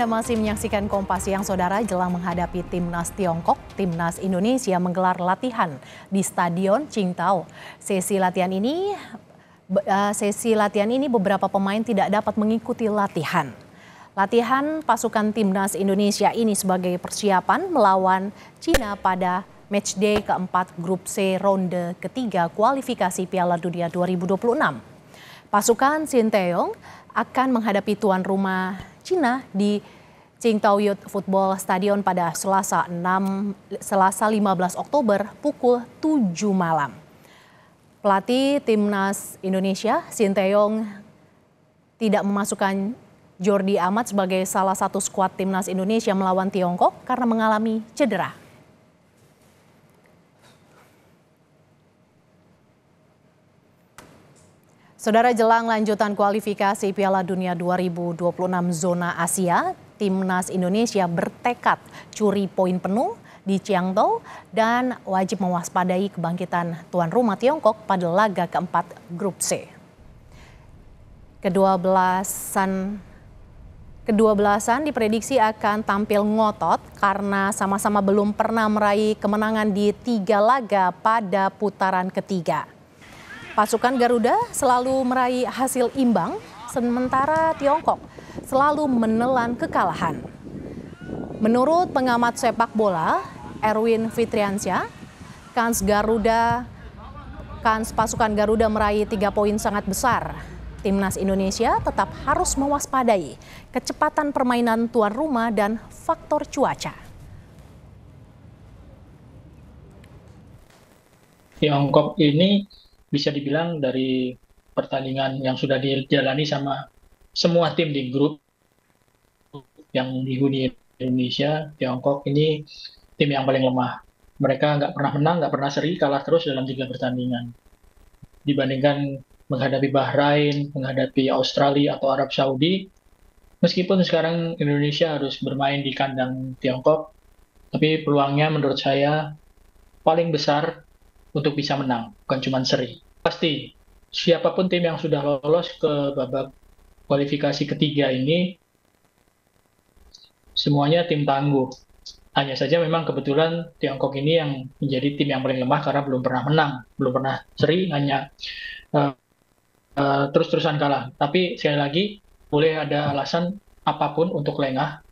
Anda nah, masih menyaksikan Kompas Siang Saudara jelang menghadapi Timnas Tiongkok, Timnas Indonesia menggelar latihan di Stadion Qingdao. Sesi latihan ini eh, sesi latihan ini beberapa pemain tidak dapat mengikuti latihan. Latihan pasukan Timnas Indonesia ini sebagai persiapan melawan Cina pada matchday keempat grup C ronde ketiga kualifikasi Piala Dunia 2026. Pasukan Sinteyong akan menghadapi tuan rumah Cina di Qingdao Youth Football Stadion pada Selasa 6 Selasa 15 Oktober pukul 7 malam. Pelatih timnas Indonesia Shin Tae-yong tidak memasukkan Jordi Amat sebagai salah satu skuad timnas Indonesia melawan Tiongkok karena mengalami cedera. Saudara jelang lanjutan kualifikasi Piala Dunia 2026 zona Asia, timnas Indonesia bertekad curi poin penuh di Chiangto dan wajib mewaspadai kebangkitan tuan rumah Tiongkok pada laga keempat grup C. Kedua belasan Kedua belasan diprediksi akan tampil ngotot karena sama-sama belum pernah meraih kemenangan di tiga laga pada putaran ketiga. Pasukan Garuda selalu meraih hasil imbang, sementara Tiongkok selalu menelan kekalahan. Menurut pengamat sepak bola Erwin Fitriansyah, kans Garuda kans pasukan Garuda meraih tiga poin sangat besar. Timnas Indonesia tetap harus mewaspadai kecepatan permainan tuan rumah dan faktor cuaca. Tiongkok ini bisa dibilang dari pertandingan yang sudah dijalani sama semua tim di grup yang dihuni Indonesia, Tiongkok ini tim yang paling lemah. Mereka nggak pernah menang, nggak pernah seri, kalah terus dalam tiga pertandingan. Dibandingkan menghadapi Bahrain, menghadapi Australia atau Arab Saudi, meskipun sekarang Indonesia harus bermain di kandang Tiongkok, tapi peluangnya menurut saya paling besar untuk bisa menang, bukan cuma seri pasti siapapun tim yang sudah lolos ke babak kualifikasi ketiga ini semuanya tim tangguh. Hanya saja memang kebetulan Tiongkok ini yang menjadi tim yang paling lemah karena belum pernah menang, belum pernah seri, hanya uh, uh, terus-terusan kalah. Tapi sekali lagi boleh ada alasan apapun untuk lengah,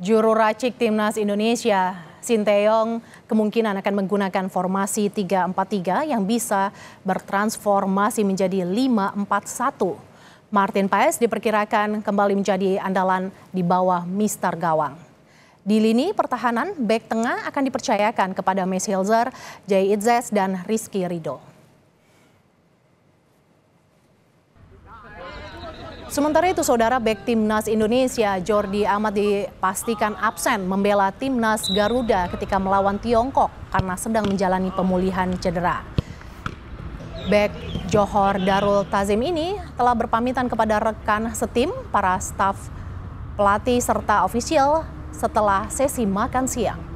juru racik timnas Indonesia Sinteyong kemungkinan akan menggunakan formasi 3-4-3 yang bisa bertransformasi menjadi 5-4-1. Martin Paes diperkirakan kembali menjadi andalan di bawah Mister Gawang. Di lini pertahanan, back tengah akan dipercayakan kepada Mes Hilzer, Jay Itzes, dan Rizky Ridho. Sementara itu saudara back timnas Indonesia Jordi Amat dipastikan absen membela timnas Garuda ketika melawan Tiongkok karena sedang menjalani pemulihan cedera. Back Johor Darul Tazim ini telah berpamitan kepada rekan setim, para staf pelatih serta ofisial setelah sesi makan siang.